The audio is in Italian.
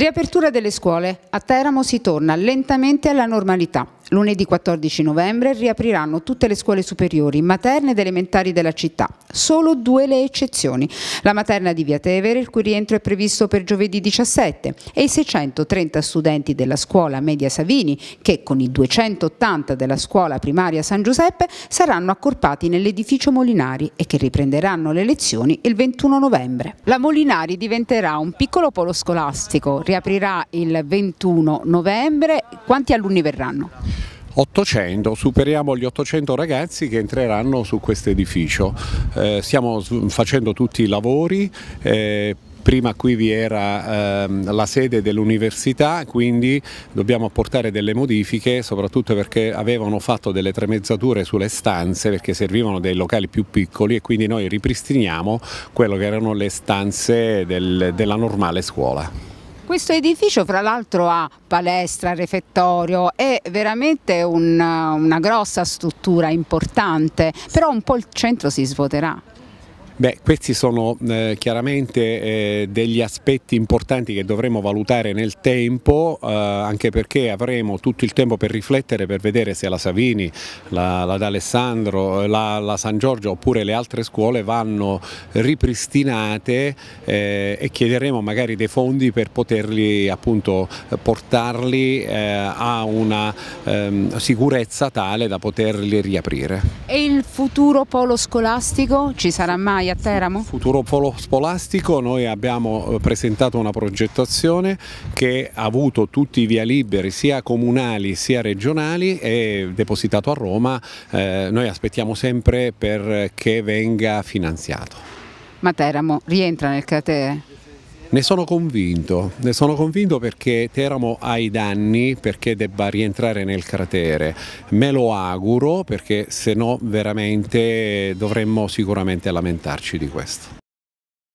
Riapertura delle scuole. A Teramo si torna lentamente alla normalità. Lunedì 14 novembre riapriranno tutte le scuole superiori, materne ed elementari della città, solo due le eccezioni, la materna di Via Tevere, il cui rientro è previsto per giovedì 17, e i 630 studenti della scuola Media Savini, che con i 280 della scuola primaria San Giuseppe saranno accorpati nell'edificio Molinari e che riprenderanno le lezioni il 21 novembre. La Molinari diventerà un piccolo polo scolastico, riaprirà il 21 novembre, quanti alunni verranno? 800, superiamo gli 800 ragazzi che entreranno su questo edificio. Eh, stiamo facendo tutti i lavori. Eh, prima qui vi era ehm, la sede dell'università, quindi dobbiamo apportare delle modifiche, soprattutto perché avevano fatto delle tremezzature sulle stanze, perché servivano dei locali più piccoli e quindi noi ripristiniamo quello che erano le stanze del, della normale scuola. Questo edificio fra l'altro ha palestra, refettorio, è veramente un, una grossa struttura importante, però un po' il centro si svuoterà. Beh, questi sono eh, chiaramente eh, degli aspetti importanti che dovremo valutare nel tempo, eh, anche perché avremo tutto il tempo per riflettere, per vedere se la Savini, la, la D'Alessandro, eh, la, la, San Giorgio oppure le altre scuole vanno ripristinate eh, e chiederemo magari dei fondi per poterli appunto portarli eh, a una ehm, sicurezza tale da poterli riaprire. E il futuro polo scolastico? Ci sarà mai a Teramo? Futuro Polo scolastico, noi abbiamo eh, presentato una progettazione che ha avuto tutti i via liberi sia comunali sia regionali e depositato a Roma, eh, noi aspettiamo sempre perché venga finanziato. Ma Teramo rientra nel cratere? Ne sono convinto, ne sono convinto perché Teramo ha i danni perché debba rientrare nel cratere. Me lo auguro perché se no veramente dovremmo sicuramente lamentarci di questo.